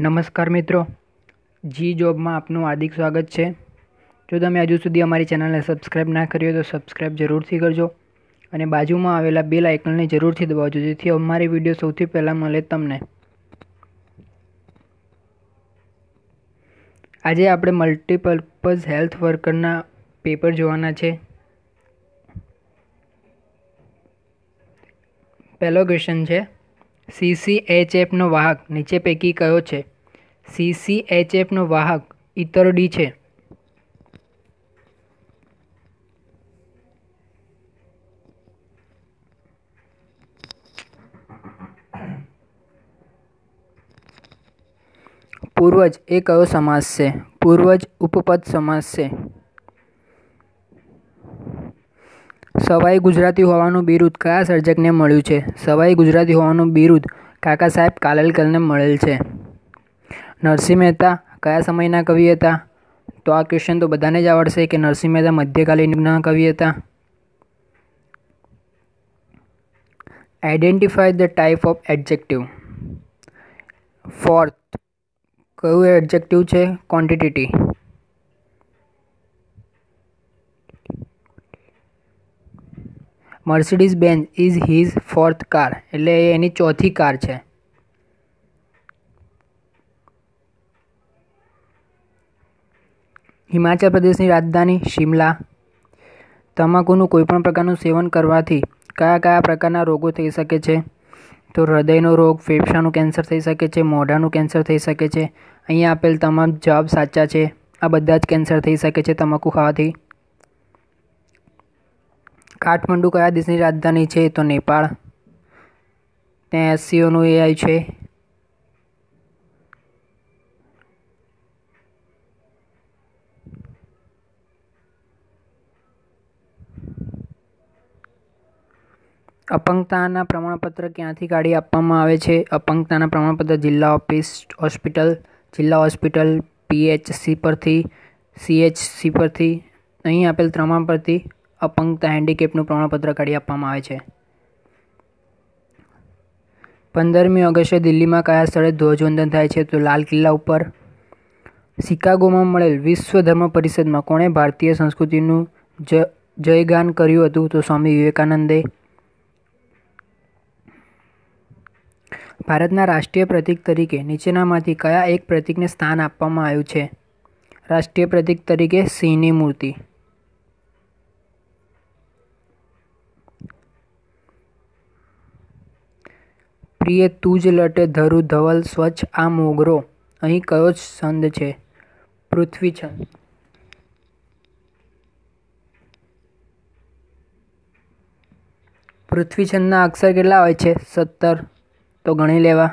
નમસ્કાર મિત્રો જી જોબમાં આપનું હાર્દિક સ્વાગત છે જો તમે હજુ સુધી અમારી ચેનલને સબસ્ક્રાઈબ ના કરી હોય તો સબસ્ક્રાઈબ જરૂરથી કરજો અને બાજુમાં આવેલા બે આઇકનને જરૂરથી દબાવજો જેથી અમારી વિડીયો સૌથી પહેલાં મળે તમને આજે આપણે મલ્ટીપર્પઝ હેલ્થ વર્કરના પેપર જોવાના છે પહેલો ક્વેશ્ચન છે સીસીએચએફનો વાહક નીચે પૈકી કયો છે સીસીએચએફનો વાહક ઇતરડી છે પૂર્વજ એ કયો સમાસ છે પૂર્વજ ઉપપદ સમાસ છે સવાઈ ગુજરાતી હોવાનું બિરુદ કયા સર્જકને મળ્યું છે સવાઈ ગુજરાતી હોવાનું બિરુદ કાકા સાહેબ કાલેલકરને મળેલ છે નરસિંહ મહેતા કયા સમયના કવિ હતા તો આ ક્વેશ્ચન તો બધાને જ આવડશે કે નરસિંહ મહેતા મધ્યકાલીનના કવિ હતા identify the type of adjective fourth કયું એડજેક્ટિવ છે quantity Mercedes Benz is his fourth car એટલે એ એની ચોથી કાર છે હિમાચલ પ્રદેશની રાજધાની શિમલા તમાકુનું કોઈપણ પ્રકારનું સેવન કરવાથી કયા કયા પ્રકારના રોગો થઈ શકે છે તો હૃદયનો રોગ ફેફસાનું કેન્સર થઈ શકે છે મોઢાનું કેન્સર થઈ શકે છે અહીંયા આપેલ તમામ જવાબ સાચા છે આ બધા જ કેન્સર થઈ શકે છે તમાકુ ખાવાથી કાઠમંડુ કયા દેશની રાજધાની છે તો નેપાળ ત્યાં એસસીઓનું એઆઈ છે અપંગતાના પ્રમાણપત્ર ક્યાંથી કાઢી આપવામાં આવે છે અપંગતાના પ્રમાણપત્ર જિલ્લા ઓફિસ હોસ્પિટલ જિલ્લા હોસ્પિટલ પીએચસી પરથી સીએચસી પરથી અહીં આપેલ પ્રમાણપત્રથી અપંગતા હેન્ડીકેપનું પ્રમાણપત્ર કાઢી આપવામાં આવે છે પંદરમી ઓગસ્ટે દિલ્હીમાં કયા સ્થળે ધ્વજવંદન થાય છે તો લાલ કિલ્લા ઉપર શિકાગોમાં મળેલ વિશ્વ ધર્મ પરિષદમાં કોણે ભારતીય સંસ્કૃતિનું જ જયગાન કર્યું હતું તો સ્વામી વિવેકાનંદે ભારતના રાષ્ટ્રીય પ્રતીક તરીકે નીચેનામાંથી કયા એક પ્રતીકને સ્થાન આપવામાં આવ્યું છે રાષ્ટ્રીય પ્રતીક તરીકે સિંહની મૂર્તિ પ્રિય તું જ લટે ધરું ધવલ સ્વચ્છ આ મોગરો અહીં કયો જ છંદ છે પૃથ્વી છંદ પૃથ્વી છંદના અક્ષર કેટલા હોય છે સત્તર તો ગણી લેવા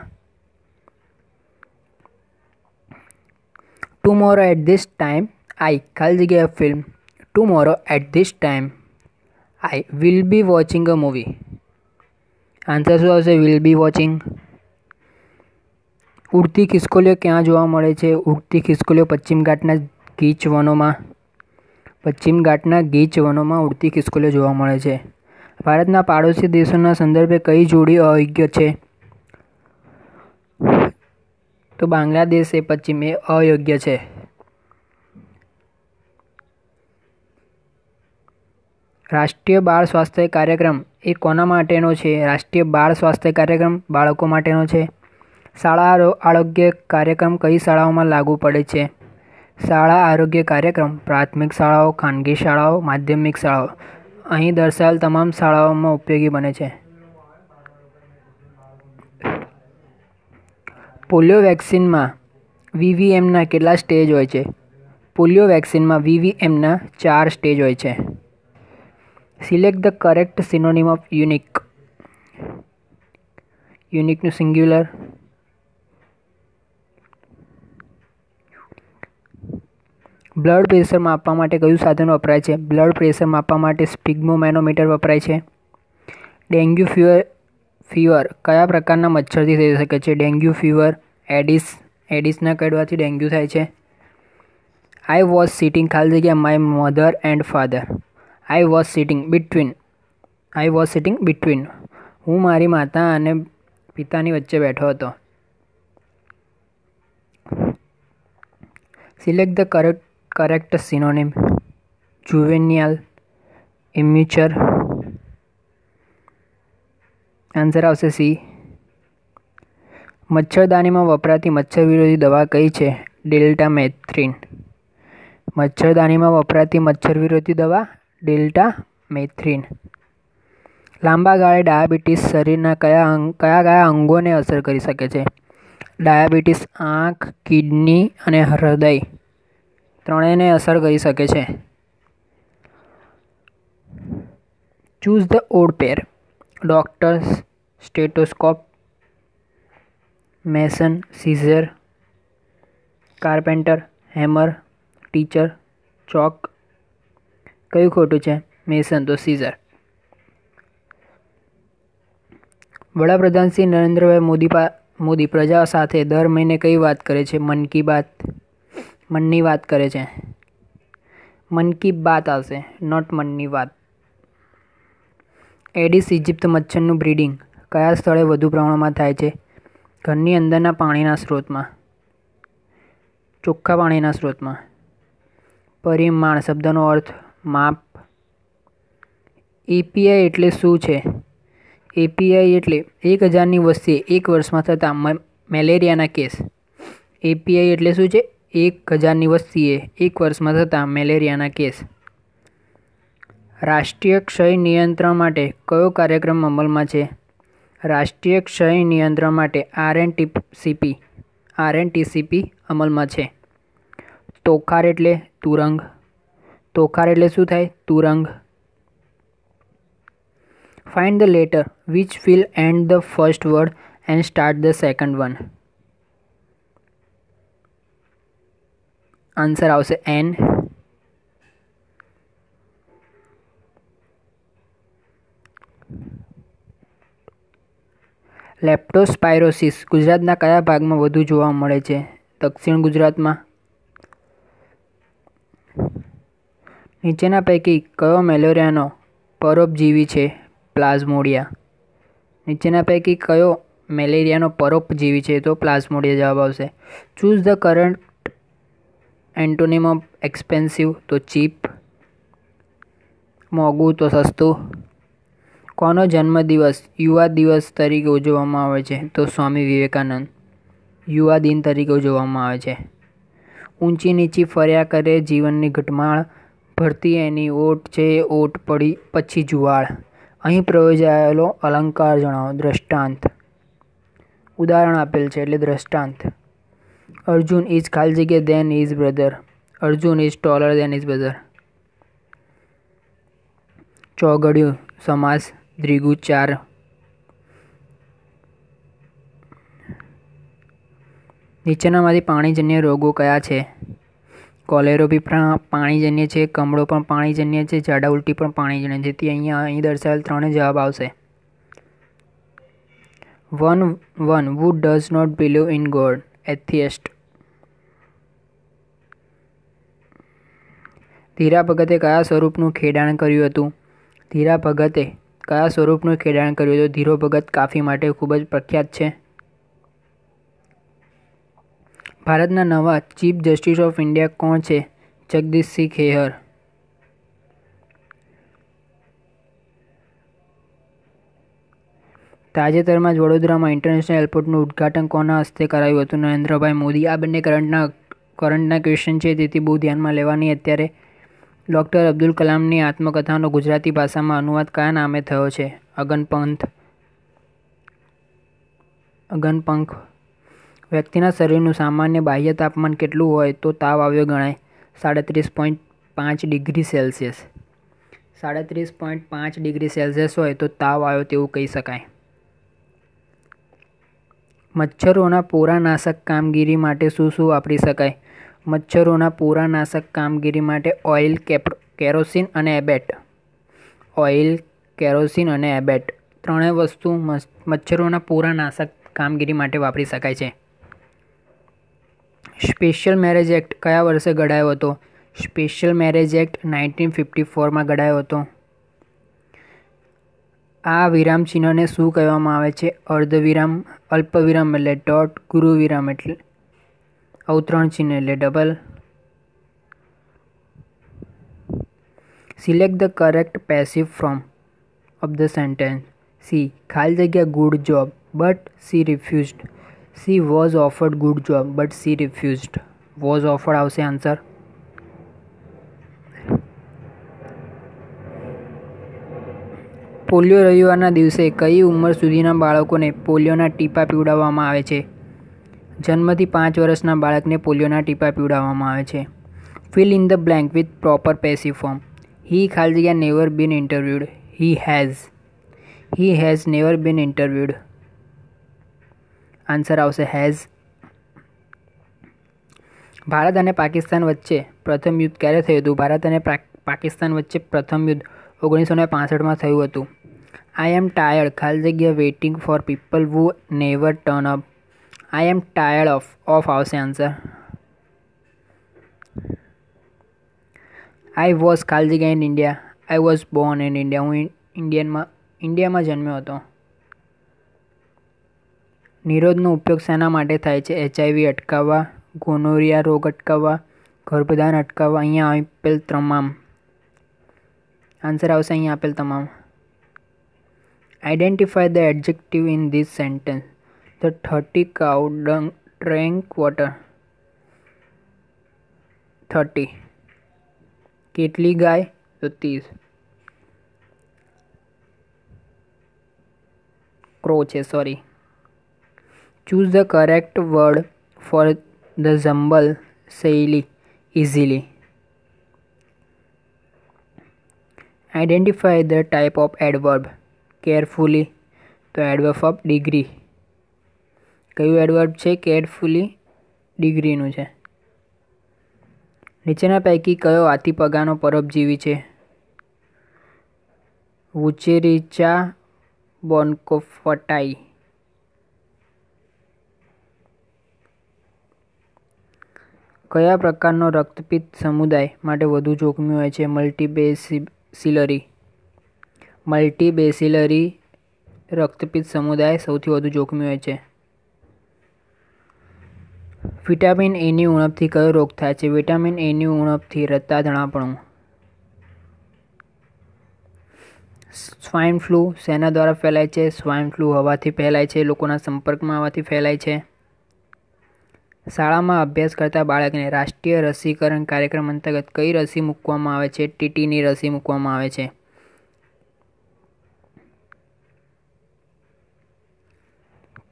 tomorrow at this time I ખાલી જગ્યાએ ફિલ્મ tomorrow at this time I will be watching a movie answer શું આવશે વિલ બી વોચિંગ ઉડતી ખિસકોલીઓ ક્યાં જોવા મળે છે ઉડતી ખિસકોલીઓ પશ્ચિમ ઘાટના ગીચ વનોમાં પશ્ચિમ ઘાટના ગીચ વનોમાં ઉડતી ખિસકોલીઓ જોવા મળે છે ભારતના પાડોશી દેશોના સંદર્ભે કઈ જોડી અયોગ્ય છે તો બાંગ્લાદેશ એ પશ્ચિમ એ અયોગ્ય છે રાષ્ટ્રીય બાળ સ્વાસ્થ્ય કાર્યક્રમ એ કોના માટેનો છે રાષ્ટ્રીય બાળ સ્વાસ્થ્ય કાર્યક્રમ બાળકો માટેનો છે શાળા આરોગ્ય કાર્યક્રમ કઈ શાળાઓમાં લાગુ પડે છે શાળા આરોગ્ય કાર્યક્રમ પ્રાથમિક શાળાઓ ખાનગી શાળાઓ માધ્યમિક શાળાઓ અહીં દર્શાવેલ તમામ શાળાઓમાં ઉપયોગી બને છે પોલિયો વેક્સિનમાં વીવીએમના કેટલા સ્ટેજ હોય છે પોલિયો વેક્સિનમાં વીવીએમના ચાર સ્ટેજ હોય છે select the correct synonym of unique યુનિકનું સિંગ્યુલર બ્લડ પ્રેશર માપવા માટે કયું સાધન વપરાય છે બ્લડ પ્રેશર માપવા માટે સ્પિગ્મોમેનોમીટર વપરાય છે ડેન્ગ્યુ ફીવર ફીવર કયા પ્રકારના મચ્છરથી થઈ શકે છે ડેન્ગ્યુ ફીવર એડિસ એડિસના કરવાથી ડેન્ગ્યુ થાય છે આઈ વોઝ સિટિંગ ખાલી જગ્યા my mother and father I was sitting between I was sitting between હું મારી માતા અને પિતાની વચ્ચે બેઠો હતો select the correct correct synonym juvenile immature answer આવશે સી મચ્છરદાનીમાં વપરાતી મચ્છર વિરોધી દવા કઈ છે ડેલ્ટા મેથ્રિન મચ્છરદાનીમાં વપરાતી મચ્છર વિરોધી દવા ડેલ્ટા મેથ્રિન લાંબા ગાળે ડાયાબિટીસ શરીરના કયા અંગ કયા કયા અંગોને અસર કરી શકે છે ડાયાબિટીસ આંખ કિડની અને હૃદય ત્રણેયને અસર કરી શકે છે choose the odd pair doctors stethoscope mason scissor carpenter hammer teacher chalk કયું ખોટું છે મેસન તો સીઝર વડાપ્રધાન શ્રી નરેન્દ્રભાઈ મોદી મોદી પ્રજા સાથે દર મહિને કઈ વાત કરે છે મન કી બાત મનની વાત કરે છે મન કી બાત આવશે નોટ મનની વાત એડિસ ઇજિપ્ત મચ્છરનું બ્રીડિંગ કયા સ્થળે વધુ પ્રમાણમાં થાય છે ઘરની અંદરના પાણીના સ્ત્રોતમાં ચોખ્ખા પાણીના સ્ત્રોતમાં પરિમાણ શબ્દનો અર્થ માપ એપીઆઈ એટલે શું છે એપીઆઈ એટલે એક હજારની વસ્તીએ એક વર્ષમાં થતા મેલેરિયાના કેસ એપીઆઈ એટલે શું છે એક હજારની વસ્તીએ એક વર્ષમાં થતા મેલેરિયાના કેસ રાષ્ટ્રીય ક્ષય નિયંત્રણ માટે કયો કાર્યક્રમ અમલમાં છે રાષ્ટ્રીય ક્ષય નિયંત્રણ માટે આરએનટી સીપી આરએનટીસીપી અમલમાં છે તોખાર એટલે તુરંગ તોખાર એટલે શું થાય તુરંગ find the letter which fill end the first word and start the second one answer આવશે એન લેપ્ટોસ્પાયરોસિસ ગુજરાતના કયા ભાગમાં વધુ જોવા મળે છે દક્ષિણ ગુજરાતમાં નીચેના પૈકી કયો મેલેરિયાનો પરોપજીવી છે પ્લાઝમોડિયા નીચેના પૈકી કયો મેલેરિયાનો પરોપજીવી છે તો પ્લાઝમોડિયા જવાબ આવશે choose the correct antonym of expensive તો ચીપ મોંઘું તો સસ્તું કોનો જન્મદિવસ યુવા દિવસ તરીકે ઉજવવામાં આવે છે તો સ્વામી વિવેકાનંદ યુવા દિન તરીકે ઉજવવામાં આવે છે ઊંચી નીચી ફર્યા કરે જીવનની ઘટમાળ ભરતી એની ઓટ છે ઓટ પડી પછી જુવાળ અહીં પ્રયોજાયેલો અલંકાર જણાવો દ્રષ્ટાંત ઉદાહરણ આપેલ છે એટલે દ્રષ્ટાંત અર્જુન ઇઝ ખાલી જગ્યા than his brother Arjun is taller than his brother ચોગડિયું સમાસ દ્રિગુ ચાર નીચેનામાંથી પાણીજન્ય રોગો કયા છે કોલેરો બી પણ પાણીજન્ય છે કમળો પણ પાણીજન્ય છે ઝાડા ઉલટી પણ પાણીજન્ય છે તે અહીંયા અહીં દર્શાવેલ ત્રણે જવાબ આવશે one one who does not believe in God atheist ધીરા ભગતે કયા સ્વરૂપનું ખેડાણ કર્યું હતું ધીરા ભગતે કયા સ્વરૂપનું ખેડાણ કર્યું હતું ધીરો ભગત કાફી માટે ખૂબ જ પ્રખ્યાત છે ભારતના નવા ચીફ જસ્ટિસ ઓફ ઇન્ડિયા કોણ છે જગદીશસિંહ ખેહર તાજેતરમાં જ વડોદરામાં ઇન્ટરનેશનલ એરપોર્ટનું ઉદ્ઘાટન કોના હસ્તે કરાયું હતું નરેન્દ્રભાઈ મોદી આ બંને કરંટના કરંટના ક્વેશ્ચન છે તેથી બહુ ધ્યાનમાં લેવાની અત્યારે ડૉક્ટર અબ્દુલ કલામની આત્મકથાનો ગુજરાતી ભાષામાં અનુવાદ કયા નામે થયો છે અગનપંથ અગનપંખ વ્યક્તિના શરીરનું સામાન્ય બાહ્ય તાપમાન કેટલું હોય તો તાવ આવ્યો ગણાય સાડત્રીસ પોઈન્ટ પાંચ ડિગ્રી સેલ્સિયસ સાડત્રીસ પોઈન્ટ પાંચ ડિગ્રી સેલ્સિયસ હોય તો તાવ આવ્યો તેવું કહી શકાય મચ્છરોના પોરાનાશક કામગીરી માટે શું શું વાપરી શકાય મચ્છરોના પોરાનાશક કામગીરી માટે ઓઇલ કેરોસીન અને એબેટ ઓઇલ કેરોસીન અને એબેટ ત્રણેય વસ્તુ મચ્છરોના પોરાનાશક કામગીરી માટે વાપરી શકાય છે સ્પેશિયલ મેરેજ એક્ટ કયા વર્ષે ઘડાયો હતો special marriage act nineteen fifty ફોરમાં ઘડાયો હતો આ વિરામ ચિહ્નને શું કહેવામાં આવે છે અર્ધવિરામ અલ્પવિરામ એટલે ડોટ ગુરુવિરામ એટલે અવતરણ ચિહ્ન એટલે double select the correct passive from of the sentence she ખાલી જગ્યા good job but she refused she was offered good job but she refused was offered આવશે આન્સર પોલિયો રવિવારના દિવસે કઈ ઉંમર સુધીના બાળકોને પોલિયોના ટીપા પીવડાવવામાં આવે છે જન્મથી પાંચ વર્ષના બાળકને પોલિયોના ટીપા પીવડાવવામાં આવે છે fill in the blank with proper passive form he ખાલી જગ્યા never been interviewed he has he has never been interviewed answer આવશે હેઝ ભારત અને પાકિસ્તાન વચ્ચે પ્રથમ યુદ્ધ ક્યારે થયું હતું ભારત અને પાકિસ્તાન વચ્ચે પ્રથમ યુદ્ધ ઓગણીસો ને પાસઠમાં થયું હતું આઈ એમ ટાયર્ડ ખાલી જગ્યા waiting for people who never turn up I am tired of of આવશે આન્સર આઈ વોઝ ખાલી જગ્યા in India I was born in India હું ઇન્ડિયનમાં ઇન્ડિયામાં જન્મ્યો હતો નિરોધનો ઉપયોગ શેના માટે થાય છે એચઆઈવી અટકાવવા ગોનોરિયા રોગ અટકાવવા ગર્ભદાન અટકાવવા અહીંયા આપેલ તમામ આન્સર આવશે અહીંયા આપેલ તમામ identify the adjective in this sentence the thirty cow dung drank water thirty કેટલી ગાય તો ત્રીસ ક્રો છે sorry choose the correct word for the jumble Sally easily. Identify the type of adverb carefully. તો એડવર્બ ઓફ ડિગ્રી કયું adverb છે carefully ડિગ્રીનું છે નીચેના પૈકી કયો આથી પગાનો પરોપજીવી છે વુચેરીચા બોન્કોફટાઈ કયા પ્રકારનો રક્તપિત્ત સમુદાય માટે વધુ જોખમી હોય છે મલ્ટીબેસિલરી મલ્ટીબેસિલરી રક્તપિત્ત સમુદાય સૌથી વધુ જોખમી હોય છે વિટામિન એની ઉણપથી કયો રોગ થાય છે વિટામિન એની ઉણપથી રત્તા ધણાપણું સ્વાઇન ફ્લૂ શેના દ્વારા ફેલાય છે સ્વાઇન ફ્લૂ હવાથી ફેલાય છે લોકોના સંપર્કમાં આવવાથી ફેલાય છે શાળામાં અભ્યાસ કરતા બાળકને રાષ્ટ્રીય રસીકરણ કાર્યક્રમ અંતર્ગત કઈ રસી મૂકવામાં આવે છે ટીટીની રસી મૂકવામાં આવે છે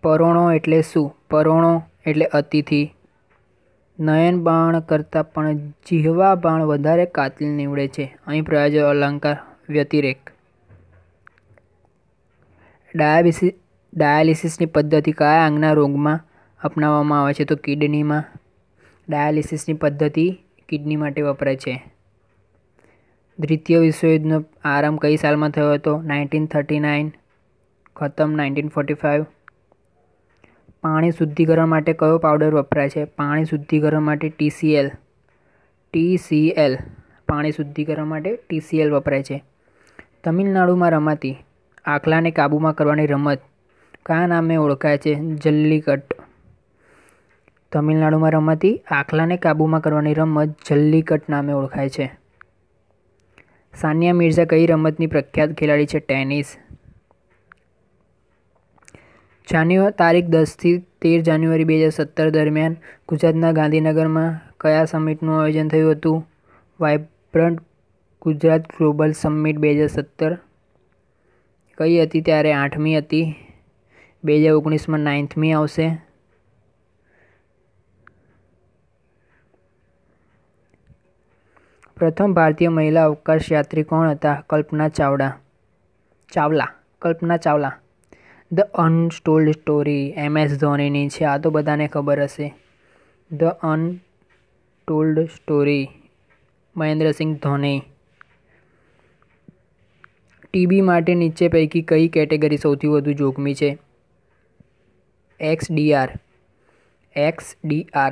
પરોણો એટલે શું પરોણો એટલે અતિથિ નયનબાણ બાણ કરતાં પણ જીહવા બાણ વધારે કાતલ નીવડે છે અહીં પ્રયોજો અલંકાર વ્યતિરેક ડાયાબિસિસ ડાયાલિસિસની પદ્ધતિ કયા આંગના રોગમાં અપનાવવામાં આવે છે તો કિડનીમાં ડાયાલિસિસની પદ્ધતિ કિડની માટે વપરાય છે દ્વિતીય વિશ્વયુદ્ધનો આરંભ કઈ સાલમાં થયો હતો નાઇન્ટીન થર્ટી નાઇન ખતમ નાઇન્ટીન ફોર્ટી ફાઇવ પાણી શુદ્ધિકરણ માટે કયો પાવડર વપરાય છે પાણી શુદ્ધિકરણ માટે ટીસીએલ ટીસીએલ પાણી શુદ્ધિકરણ માટે ટીસીએલ વપરાય છે તમિલનાડુમાં રમાતી આખલાને કાબૂમાં કરવાની રમત કયા નામે ઓળખાય છે જલ્લીકટ તમિલનાડુમાં રમાતી આખલાને કાબૂમાં કરવાની રમત જલ્લીકટ નામે ઓળખાય છે સાનિયા મિર્ઝા કઈ રમતની પ્રખ્યાત ખેલાડી છે ટેનિસ જાન્યુઆરી તારીખ દસથી તેર જાન્યુઆરી બે હજાર સત્તર દરમિયાન ગુજરાતના ગાંધીનગરમાં કયા સમિટનું આયોજન થયું હતું વાઇબ્રન્ટ ગુજરાત ગ્લોબલ સમિટ બે હજાર સત્તર કઈ હતી ત્યારે આઠમી હતી બે હજાર ઓગણીસમાં નાઇન્થમી આવશે પ્રથમ ભારતીય મહિલા અવકાશ યાત્રી કોણ હતા Kalpana Chavda Chawla Kalpana Chawla the untold story M S ધોનીની છે આ તો બધાને ખબર હશે the untold story Mahendra Singh Dhoni TB માટે નીચે પૈકી કઈ કેટેગરી સૌથી વધુ જોખમી છે એક્સ ડીઆર એક્સ ડીઆર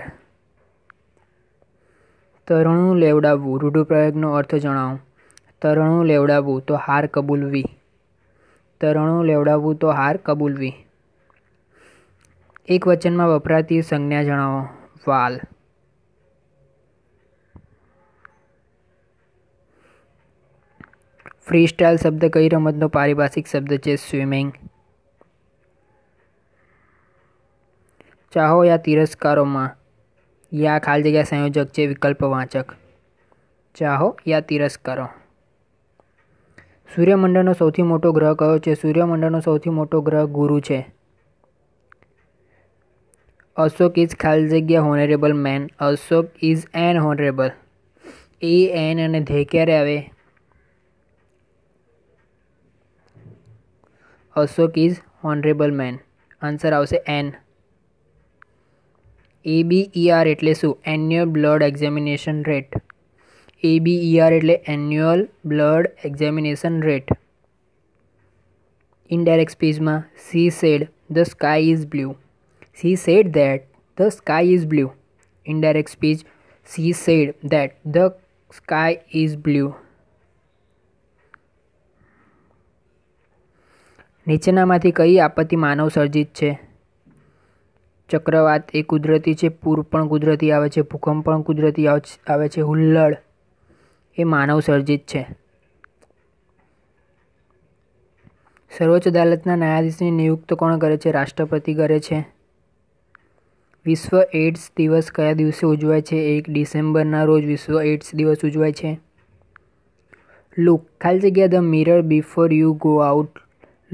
તરણું લેવડાવવું રૂઢિપ્રયોગનો અર્થ જણાવો તરણું લેવડાવવું તો હાર કબૂલવી તરણું લેવડાવવું તો હાર કબૂલવી એક વચનમાં વપરાતી સંજ્ઞા જણાવો વાલ ફ્રી સ્ટાઇલ શબ્દ કઈ રમતનો પારિભાષિક શબ્દ છે સ્વિમિંગ ચાહો યા તિરસ્કારોમાં યા ખાલી જગ્યા સંયોજક છે વિકલ્પ વાંચક ચાહો યા કરો સૂર્યમંડળનો સૌથી મોટો ગ્રહ કયો છે સૂર્યમંડળનો સૌથી મોટો ગ્રહ ગુરુ છે અશોક ઇઝ ખાલી જગ્યા honourable man Ashok is an honourable a an અને ધે ક્યારે આવે Ashok is honourable man answer આવશે એન એબીઈઆર e એટલે શું annual blood examination rate ABER એટલે annual blood examination rate indirect સ્પીચમાં she said the sky is blue she said that the sky is blue indirect speech she said that the sky is blue નીચેનામાંથી કઈ આપત્તિ માનવ સર્જિત છે ચક્રવાત એ કુદરતી છે પૂર પણ કુદરતી આવે છે ભૂકંપ પણ કુદરતી આવે છે હુલ્લડ એ માનવ સર્જિત છે સર્વોચ્ચ અદાલતના ન્યાયાધીશની નિયુક્ત કોણ કરે છે રાષ્ટ્રપતિ કરે છે વિશ્વ એઇડ્સ દિવસ કયા દિવસે ઉજવાય છે એક ડિસેમ્બરના રોજ વિશ્વ એડ્સ દિવસ ઉજવાય છે લુક ખાલી જગ્યા the mirror before you go out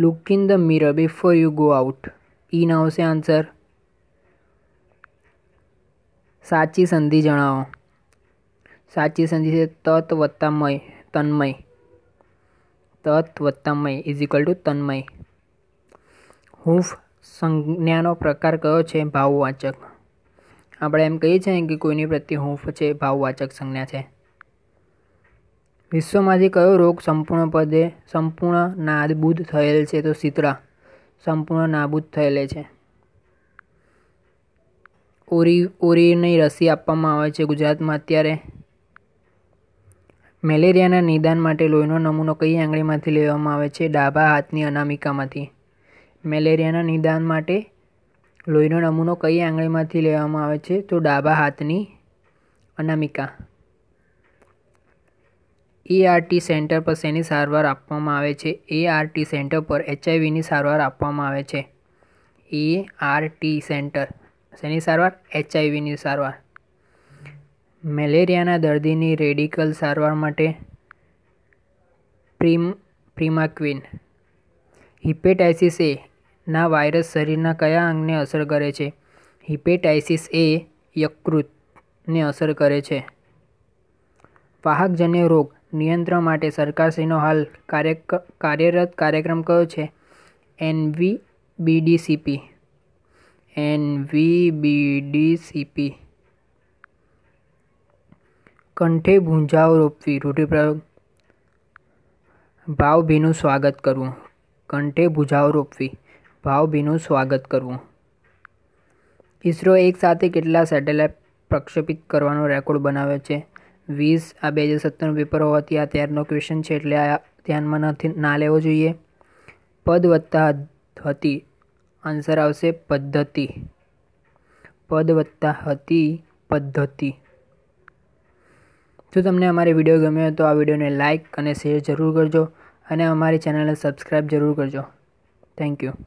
look in the mirror before you go out ઈ ઇન આવશે આન્સર સાચી સંધિ જણાવો સાચી સંધિ છે તત વત્તા તન્મય તત વત્તા મય ટુ તન્મય હૂંફ સંજ્ઞાનો પ્રકાર કયો છે ભાવવાચક આપણે એમ કહીએ છીએ કે કોઈની પ્રત્યે હૂંફ છે ભાવવાચક સંજ્ઞા છે વિશ્વમાંથી કયો રોગ સંપૂર્ણ પદે સંપૂર્ણ નાબૂદ થયેલ છે તો શીતળા સંપૂર્ણ નાબૂદ થયેલ છે ઓરી ઓરીની રસી આપવામાં આવે છે ગુજરાતમાં અત્યારે મેલેરિયાના નિદાન માટે લોહીનો નમૂનો કઈ આંગળીમાંથી લેવામાં આવે છે ડાબા હાથની અનામિકામાંથી મેલેરિયાના નિદાન માટે લોહીનો નમૂનો કઈ આંગળીમાંથી લેવામાં આવે છે તો ડાબા હાથની અનામિકા એઆરટી સેન્ટર પર શેની સારવાર આપવામાં આવે છે એઆરટી સેન્ટર પર એચઆઈવીની સારવાર આપવામાં આવે છે એઆરટી સેન્ટર શેની સારવાર એચઆઈવીની સારવાર મેલેરિયાના દર્દીની રેડિકલ સારવાર માટે પ્રિમ પ્રિમાક્વિન હિપેટાઇસિસ એ ના વાયરસ શરીરના કયા અંગને અસર કરે છે હિપેટાઇસિસ એ યકૃતને અસર કરે છે વાહકજન્ય રોગ નિયંત્રણ માટે સરકારશ્રીનો હાલ કાર્ય કાર્યરત કાર્યક્રમ કયો છે NV NVBDCP N V B D NVBDCP કંઠે ભૂંજાઓ રોપવી રૂઢિપ્રયોગ ભાવભીનું સ્વાગત કરવું કંઠે ભૂજાઓ રોપવી ભાવભીનું સ્વાગત કરવું ઇસરો એકસાથે કેટલા સેટેલાઇટ પ્રક્ષેપિત કરવાનો રેકોર્ડ બનાવ્યો છે વીસ આ બે હજાર સત્તરનું પેપર હોવાથી આ ત્યારનો ક્વેશ્ચન છે એટલે આ ધ્યાનમાં નથી ના લેવો જોઈએ પદ વધતા હતી આન્સર આવશે પદ્ધતિ પદ વત્તા હતી પદ્ધતિ જો તમને અમારી વિડીયો ગમ્યો તો આ વિડીયોને લાઇક અને શેર જરૂર કરજો અને અમારી ચેનલને સબસ્ક્રાઈબ જરૂર કરજો થેન્ક યુ